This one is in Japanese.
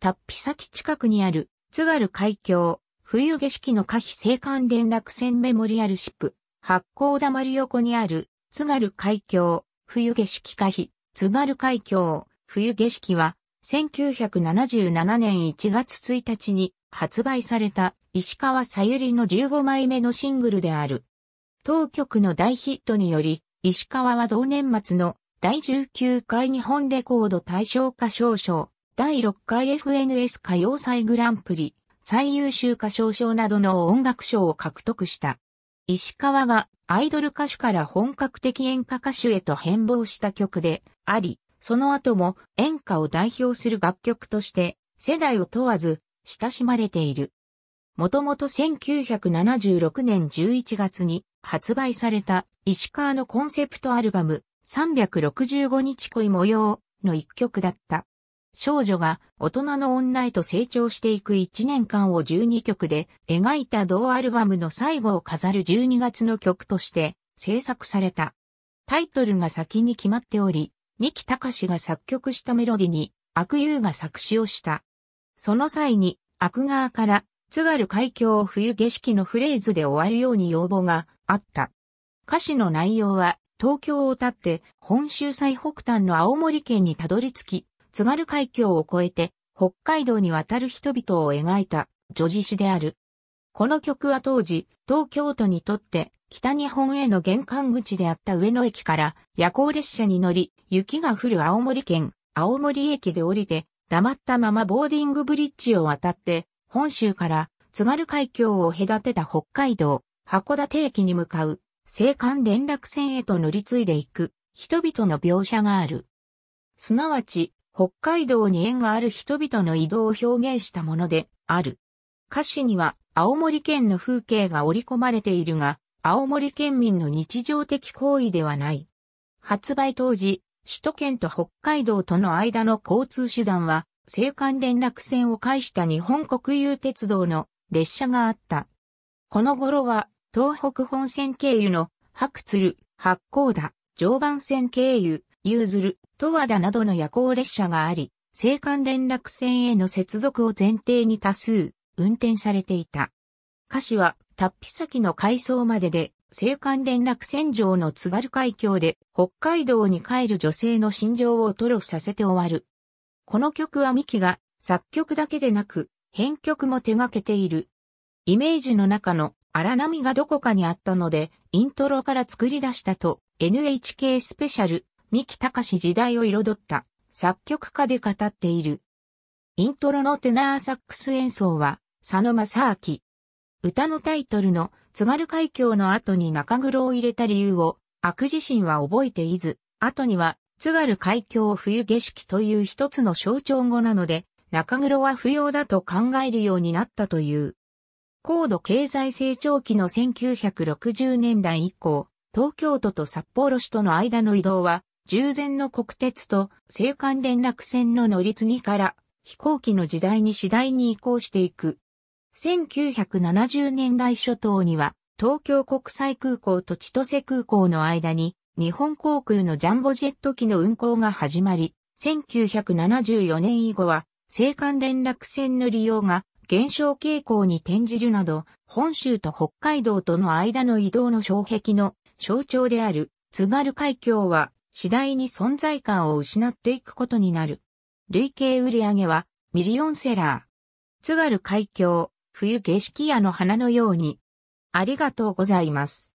達飛先近くにある津軽海峡、冬景色の可否生還連絡船メモリアルシップ、発行だまる横にある津軽海峡、冬景色可否、津軽海峡、冬景色は、1977年1月1日に発売された石川さゆりの15枚目のシングルである。当局の大ヒットにより、石川は同年末の第19回日本レコード大賞歌唱賞、第6回 FNS 歌謡祭グランプリ、最優秀歌唱賞などの音楽賞を獲得した。石川がアイドル歌手から本格的演歌歌手へと変貌した曲であり、その後も演歌を代表する楽曲として世代を問わず親しまれている。もともと1976年11月に発売された石川のコンセプトアルバム365日恋模様の一曲だった。少女が大人の女へと成長していく1年間を12曲で描いた同アルバムの最後を飾る12月の曲として制作された。タイトルが先に決まっており、三木隆が作曲したメロディに悪友が作詞をした。その際に悪側から津軽海峡冬景色のフレーズで終わるように要望があった。歌詞の内容は東京を経って本州最北端の青森県にたどり着き、津軽海峡を越えて北海道に渡る人々を描いた女児詩である。この曲は当時、東京都にとって北日本への玄関口であった上野駅から夜行列車に乗り、雪が降る青森県、青森駅で降りて、黙ったままボーディングブリッジを渡って、本州から津軽海峡を隔てた北海道、函館駅に向かう、青函連絡船へと乗り継いでいく、人々の描写がある。すなわち、北海道に縁がある人々の移動を表現したものである。歌詞には青森県の風景が織り込まれているが、青森県民の日常的行為ではない。発売当時、首都圏と北海道との間の交通手段は、青函連絡船を介した日本国有鉄道の列車があった。この頃は、東北本線経由の白鶴、八甲田、常磐線経由、ユーズル、十和田などの夜行列車があり、青函連絡船への接続を前提に多数、運転されていた。歌詞は、達筆先の海藻までで、青函連絡船上の津軽海峡で、北海道に帰る女性の心情を吐露させて終わる。この曲はミキが、作曲だけでなく、編曲も手掛けている。イメージの中の荒波がどこかにあったので、イントロから作り出したと、NHK スペシャル三木隆時代を彩った作曲家で語っている。イントロのテナーサックス演奏は佐野正明。歌のタイトルの津軽海峡の後に中黒を入れた理由を悪自身は覚えていず、後には津軽海峡冬景色という一つの象徴語なので、中黒は不要だと考えるようになったという。高度経済成長期の1960年代以降、東京都と札幌市との間の移動は従前の国鉄と青函連絡船の乗り継ぎから飛行機の時代に次第に移行していく。1970年代初頭には東京国際空港と千歳空港の間に日本航空のジャンボジェット機の運航が始まり、1974年以後は青函連絡船の利用が減少傾向に転じるなど、本州と北海道との間の移動の障壁の象徴である津軽海峡は次第に存在感を失っていくことになる。累計売上はミリオンセラー。津軽海峡、冬景色屋の花のように。ありがとうございます。